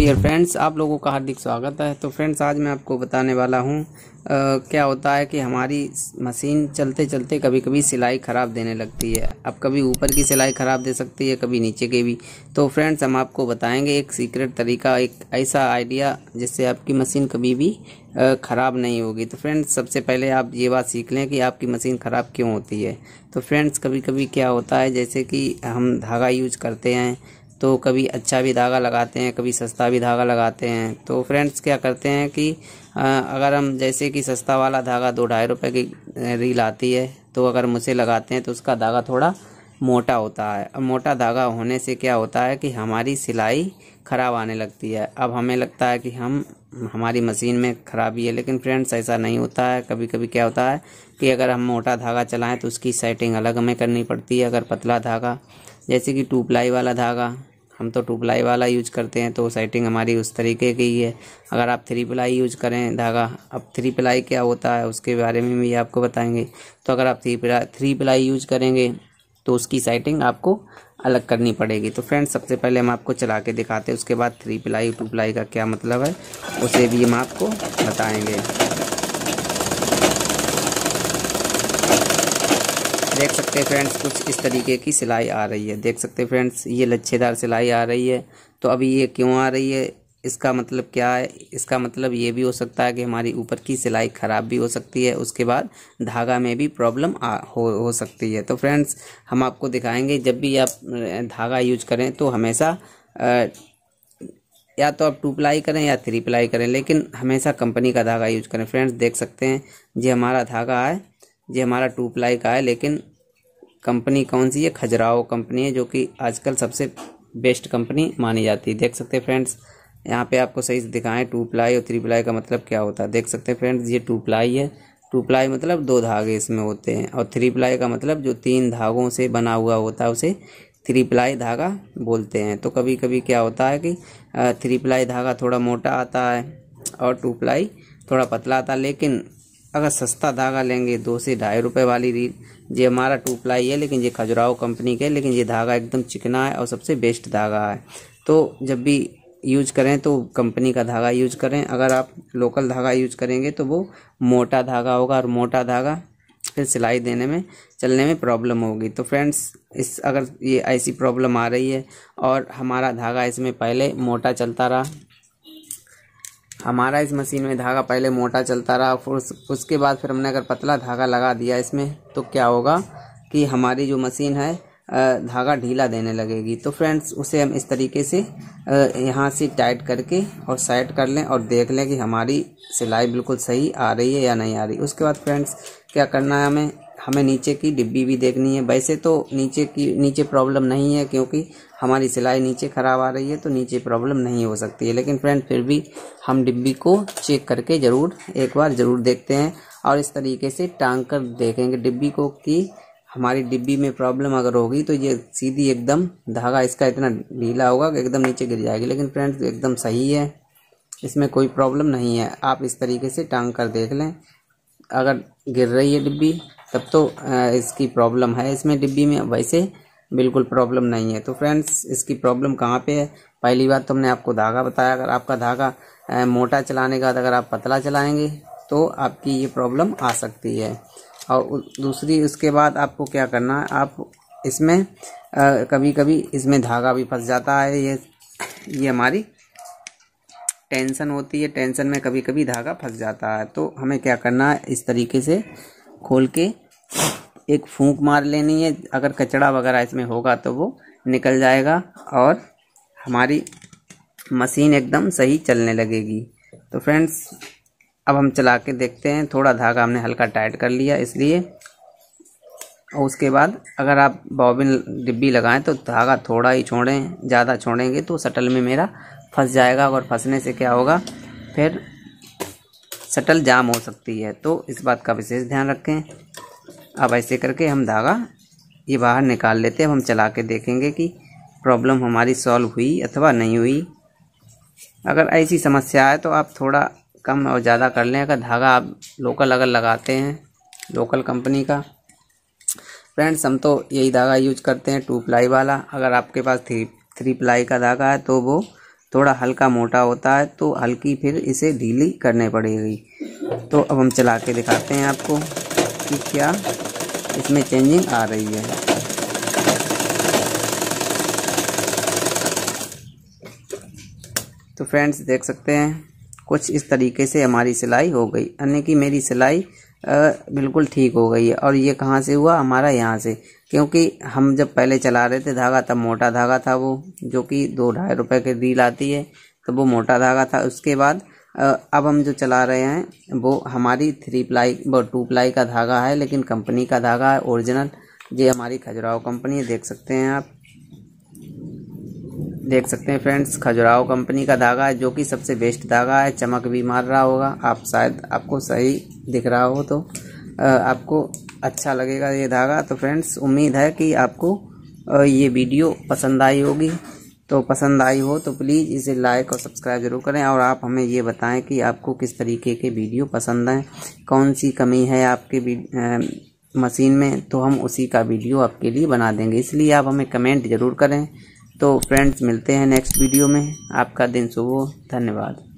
dear friends आप लोगों का हार्दिक स्वागत है तो फ्रेंड्स आज मैं आपको बताने वाला हूँ क्या होता है कि हमारी मशीन चलते चलते कभी कभी सिलाई ख़राब देने लगती है अब कभी ऊपर की सिलाई ख़राब दे सकती है कभी नीचे की भी तो फ्रेंड्स हम आपको बताएंगे एक सीक्रेट तरीका एक ऐसा आइडिया जिससे आपकी मशीन कभी भी ख़राब नहीं होगी तो फ्रेंड्स सबसे पहले आप ये बात सीख लें कि आपकी मशीन ख़राब क्यों होती है तो फ्रेंड्स कभी कभी क्या होता है जैसे कि हम धागा यूज करते हैं तो कभी अच्छा भी धागा लगाते हैं कभी सस्ता भी धागा लगाते हैं तो फ्रेंड्स क्या करते हैं कि अगर हम जैसे कि सस्ता वाला धागा दो ढाई रुपये की रील आती है तो अगर मुझे लगाते हैं तो उसका धागा थोड़ा मोटा होता है अब मोटा धागा होने से क्या होता है कि हमारी सिलाई ख़राब आने लगती है अब हमें लगता है कि हम हमारी मशीन में ख़राबी है लेकिन फ्रेंड्स ऐसा नहीं होता है कभी कभी क्या होता है कि अगर हम मोटा धागा चलाएं तो उसकी सेटिंग अलग हमें करनी पड़ती है अगर पतला धागा जैसे कि टू प्लाई वाला धागा हम तो टू प्लाई वाला यूज़ करते हैं तो सेटिंग हमारी उस तरीके की ही है अगर आप थ्री प्लाई यूज करें धागा अब थ्री प्लाई क्या होता है उसके बारे में भी आपको बताएंगे तो अगर आप three ply three ply use करेंगे तो उसकी सेटिंग आपको अलग करनी पड़ेगी तो फ्रेंड्स सबसे पहले हम आपको चला के दिखाते हैं उसके बाद थ्री प्लाई टू प्लाई का क्या मतलब है उसे भी हम आपको बताएँगे देख सकते हैं फ्रेंड्स कुछ इस तरीके की सिलाई आ रही है देख सकते हैं फ्रेंड्स ये लच्छेदार सिलाई आ रही है तो अभी ये क्यों आ रही है इसका मतलब क्या है इसका मतलब ये भी हो सकता है कि हमारी ऊपर की सिलाई ख़राब भी हो सकती है उसके बाद धागा में भी प्रॉब्लम हो हो सकती है तो फ्रेंड्स हम आपको दिखाएंगे जब भी आप धागा यूज करें तो हमेशा या तो आप टू प्लाई करें या थ्री प्लाई करें लेकिन हमेशा कंपनी का धागा यूज करें फ्रेंड्स देख सकते हैं ये हमारा धागा है ये हमारा टू प्लाई का है लेकिन कंपनी कौन सी है खजुराहो कंपनी है जो कि आजकल सबसे बेस्ट कंपनी मानी जाती है देख सकते हैं फ्रेंड्स यहाँ पे आपको सही से दिखाएं टू प्लाई और थ्री प्लाई का मतलब क्या होता है देख सकते हैं फ्रेंड्स ये टू प्लाई है टू प्लाई मतलब दो धागे इसमें होते हैं और थ्री प्लाई का मतलब जो तीन धागों से बना हुआ होता है उसे थ्री प्लाई धागा बोलते हैं तो कभी कभी क्या होता है कि थ्री प्लाई धागा थोड़ा मोटा आता है और टू प्लाई थोड़ा पतला आता है लेकिन अगर सस्ता धागा लेंगे दो से ढाई रुपए वाली रील ये हमारा टू प्लाई है लेकिन ये खजुराहो कंपनी के है लेकिन ये धागा एकदम चिकना है और सबसे बेस्ट धागा है तो जब भी यूज करें तो कंपनी का धागा यूज करें अगर आप लोकल धागा यूज करेंगे तो वो मोटा धागा होगा और मोटा धागा फिर सिलाई देने में चलने में प्रॉब्लम होगी तो फ्रेंड्स इस अगर ये ऐसी प्रॉब्लम आ रही है और हमारा धागा इसमें पहले मोटा चलता रहा हमारा इस मशीन में धागा पहले मोटा चलता रहा फिर उसके बाद फिर हमने अगर पतला धागा लगा दिया इसमें तो क्या होगा कि हमारी जो मशीन है धागा ढीला देने लगेगी तो फ्रेंड्स उसे हम इस तरीके से यहाँ से टाइट करके और साइड कर लें और देख लें कि हमारी सिलाई बिल्कुल सही आ रही है या नहीं आ रही उसके बाद फ्रेंड्स क्या करना है हमें हमें नीचे की डिब्बी भी देखनी है वैसे तो नीचे की नीचे प्रॉब्लम नहीं है क्योंकि हमारी सिलाई नीचे ख़राब आ रही है तो नीचे प्रॉब्लम नहीं हो सकती है लेकिन फ्रेंड फिर भी हम डिब्बी को चेक करके ज़रूर एक बार ज़रूर देखते हैं और इस तरीके से टांग कर देखेंगे डिब्बी को कि हमारी डिब्बी में प्रॉब्लम अगर होगी तो ये सीधी एकदम धागा इसका इतना ढीला होगा कि एकदम नीचे गिर जाएगी लेकिन फ्रेंड्स एकदम सही है इसमें कोई प्रॉब्लम नहीं है आप इस तरीके से टांग कर देख लें अगर गिर रही है डिब्बी तब तो इसकी प्रॉब्लम है इसमें डिब्बी में वैसे बिल्कुल प्रॉब्लम नहीं है तो फ्रेंड्स इसकी प्रॉब्लम कहाँ पे है पहली बात तो हमने आपको धागा बताया अगर आपका धागा मोटा चलाने का अगर आप पतला चलाएंगे तो आपकी ये प्रॉब्लम आ सकती है और दूसरी उसके बाद आपको क्या करना है आप इसमें आ, कभी कभी इसमें धागा भी फंस जाता है ये ये हमारी टेंशन होती है टेंशन में कभी कभी धागा फंस जाता है तो हमें क्या करना है इस तरीके से खोल के एक फूंक मार लेनी है अगर कचड़ा वगैरह इसमें होगा तो वो निकल जाएगा और हमारी मशीन एकदम सही चलने लगेगी तो फ्रेंड्स अब हम चला के देखते हैं थोड़ा धागा हमने हल्का टाइट कर लिया इसलिए और उसके बाद अगर आप बॉबिन डिब्बी लगाएं तो धागा थोड़ा ही छोड़ें ज़्यादा छोड़ेंगे तो शटल में मेरा फंस जाएगा और फंसने से क्या होगा फिर शटल जाम हो सकती है तो इस बात का विशेष ध्यान रखें अब ऐसे करके हम धागा ये बाहर निकाल लेते हैं अब हम चला के देखेंगे कि प्रॉब्लम हमारी सॉल्व हुई अथवा नहीं हुई अगर ऐसी समस्या आए तो आप थोड़ा कम और ज़्यादा कर लें अगर धागा आप लोकल अगर लगाते हैं लोकल कंपनी का फ्रेंड्स हम तो यही धागा यूज करते हैं टू प्लाई वाला अगर आपके पास थ्री थ्री प्लाई का धागा है तो वो थोड़ा हल्का मोटा होता है तो हल्की फिर इसे ढीली करने पड़ेगी तो अब हम चला के दिखाते हैं आपको कि क्या इसमें चेंजिंग आ रही है तो फ्रेंड्स देख सकते हैं कुछ इस तरीके से हमारी सिलाई हो गई यानी कि मेरी सिलाई बिल्कुल ठीक हो गई है और ये कहाँ से हुआ हमारा यहाँ से क्योंकि हम जब पहले चला रहे थे धागा तब मोटा धागा था वो जो कि दो ढाई रुपए के रील आती है तो वो मोटा धागा था उसके बाद अब हम जो चला रहे हैं वो हमारी थ्री प्लाई वो टू प्लाई का धागा है लेकिन कंपनी का धागा है ओरिजिनल ये हमारी खजुराव कंपनी है देख सकते हैं आप देख सकते हैं फ्रेंड्स खजुराहो कंपनी का धागा है जो कि सबसे बेस्ट धागा है चमक भी मार रहा होगा आप शायद आपको सही दिख रहा हो तो आपको अच्छा लगेगा ये धागा तो फ्रेंड्स उम्मीद है कि आपको ये वीडियो पसंद आई होगी तो पसंद आई हो तो प्लीज़ इसे लाइक और सब्सक्राइब ज़रूर करें और आप हमें ये बताएं कि आपको किस तरीके के वीडियो पसंद हैं कौन सी कमी है आपके मशीन में तो हम उसी का वीडियो आपके लिए बना देंगे इसलिए आप हमें कमेंट ज़रूर करें तो फ्रेंड्स मिलते हैं नेक्स्ट वीडियो में आपका दिन शुभ हो धन्यवाद